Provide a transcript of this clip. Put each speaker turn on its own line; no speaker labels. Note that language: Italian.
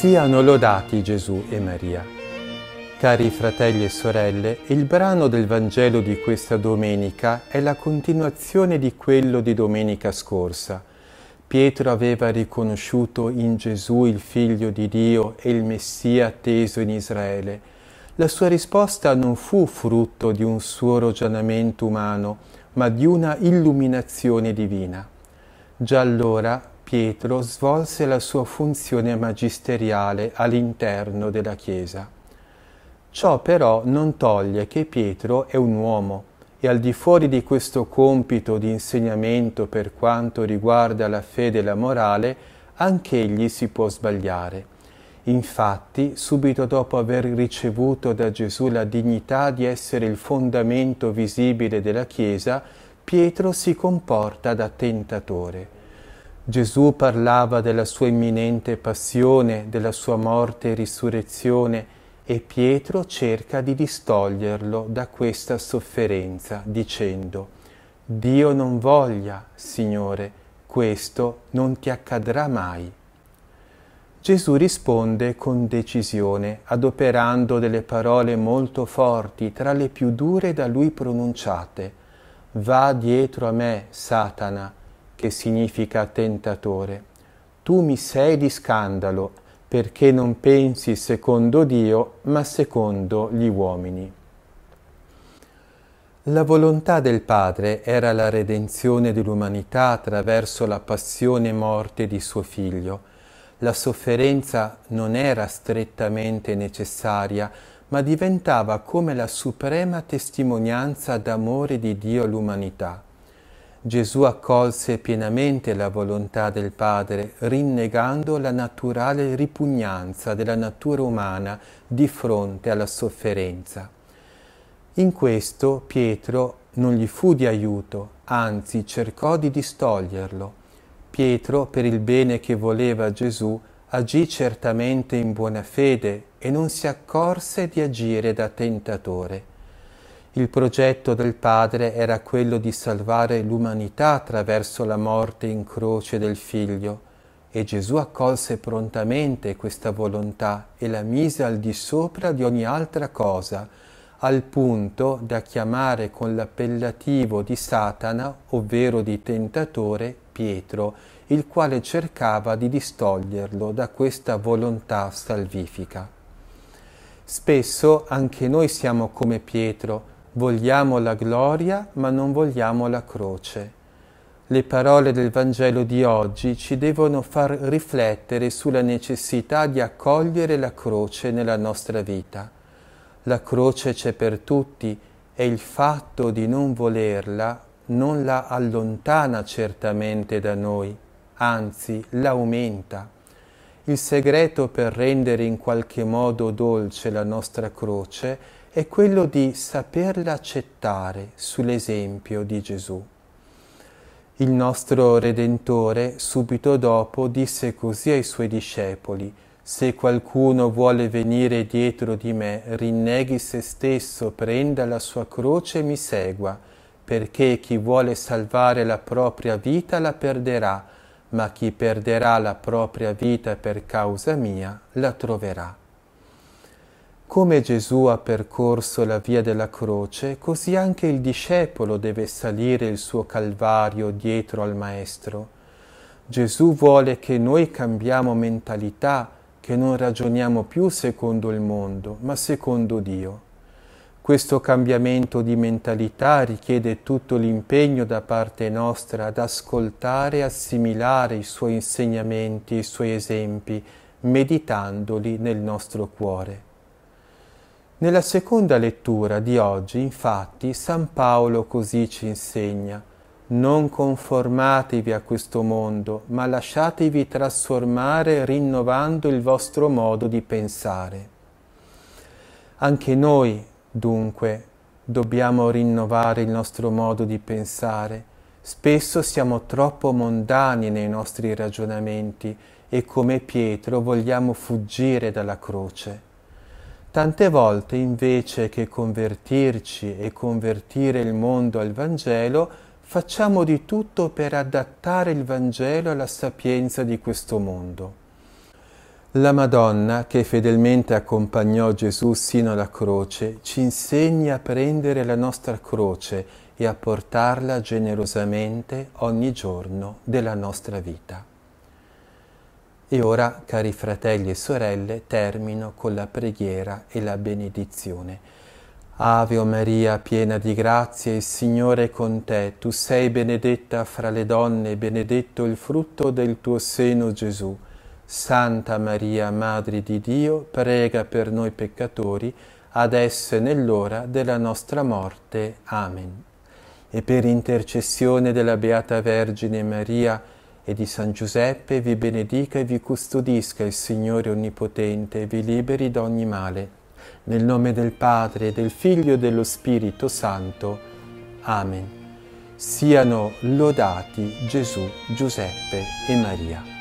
Siano lodati Gesù e Maria. Cari fratelli e sorelle, il brano del Vangelo di questa domenica è la continuazione di quello di domenica scorsa. Pietro aveva riconosciuto in Gesù il figlio di Dio e il Messia atteso in Israele. La sua risposta non fu frutto di un suo ragionamento umano, ma di una illuminazione divina. Già allora Pietro svolse la sua funzione magisteriale all'interno della Chiesa. Ciò però non toglie che Pietro è un uomo e al di fuori di questo compito di insegnamento per quanto riguarda la fede e la morale, anch'egli si può sbagliare. Infatti, subito dopo aver ricevuto da Gesù la dignità di essere il fondamento visibile della Chiesa, Pietro si comporta da tentatore. Gesù parlava della sua imminente passione, della sua morte e risurrezione e Pietro cerca di distoglierlo da questa sofferenza dicendo Dio non voglia, Signore, questo non ti accadrà mai. Gesù risponde con decisione, adoperando delle parole molto forti, tra le più dure da lui pronunciate. Va dietro a me, Satana, che significa tentatore. Tu mi sei di scandalo, perché non pensi secondo Dio, ma secondo gli uomini. La volontà del Padre era la redenzione dell'umanità attraverso la passione e morte di suo Figlio. La sofferenza non era strettamente necessaria, ma diventava come la suprema testimonianza d'amore di Dio all'umanità. Gesù accolse pienamente la volontà del Padre, rinnegando la naturale ripugnanza della natura umana di fronte alla sofferenza. In questo Pietro non gli fu di aiuto, anzi cercò di distoglierlo. Pietro, per il bene che voleva Gesù, agì certamente in buona fede e non si accorse di agire da tentatore. Il progetto del Padre era quello di salvare l'umanità attraverso la morte in croce del Figlio e Gesù accolse prontamente questa volontà e la mise al di sopra di ogni altra cosa, al punto da chiamare con l'appellativo di Satana, ovvero di tentatore, Pietro, il quale cercava di distoglierlo da questa volontà salvifica. Spesso anche noi siamo come Pietro, Vogliamo la gloria, ma non vogliamo la croce. Le parole del Vangelo di oggi ci devono far riflettere sulla necessità di accogliere la croce nella nostra vita. La croce c'è per tutti e il fatto di non volerla non la allontana certamente da noi, anzi l'aumenta. Il segreto per rendere in qualche modo dolce la nostra croce è è quello di saperla accettare sull'esempio di Gesù. Il nostro Redentore subito dopo disse così ai suoi discepoli, se qualcuno vuole venire dietro di me, rinneghi se stesso, prenda la sua croce e mi segua, perché chi vuole salvare la propria vita la perderà, ma chi perderà la propria vita per causa mia la troverà. Come Gesù ha percorso la via della croce, così anche il discepolo deve salire il suo calvario dietro al Maestro. Gesù vuole che noi cambiamo mentalità, che non ragioniamo più secondo il mondo, ma secondo Dio. Questo cambiamento di mentalità richiede tutto l'impegno da parte nostra ad ascoltare e assimilare i suoi insegnamenti e i suoi esempi, meditandoli nel nostro cuore. Nella seconda lettura di oggi, infatti, San Paolo così ci insegna non conformatevi a questo mondo, ma lasciatevi trasformare rinnovando il vostro modo di pensare. Anche noi, dunque, dobbiamo rinnovare il nostro modo di pensare. Spesso siamo troppo mondani nei nostri ragionamenti e come Pietro vogliamo fuggire dalla croce. Tante volte invece che convertirci e convertire il mondo al Vangelo, facciamo di tutto per adattare il Vangelo alla sapienza di questo mondo. La Madonna, che fedelmente accompagnò Gesù sino alla croce, ci insegna a prendere la nostra croce e a portarla generosamente ogni giorno della nostra vita. E ora, cari fratelli e sorelle, termino con la preghiera e la benedizione. Ave o Maria, piena di grazia, il Signore è con te. Tu sei benedetta fra le donne, benedetto il frutto del tuo seno, Gesù. Santa Maria, Madre di Dio, prega per noi peccatori, adesso e nell'ora della nostra morte. Amen. E per intercessione della Beata Vergine Maria, e di San Giuseppe vi benedica e vi custodisca il Signore Onnipotente e vi liberi da ogni male. Nel nome del Padre, del Figlio e dello Spirito Santo. Amen. Siano lodati Gesù, Giuseppe e Maria.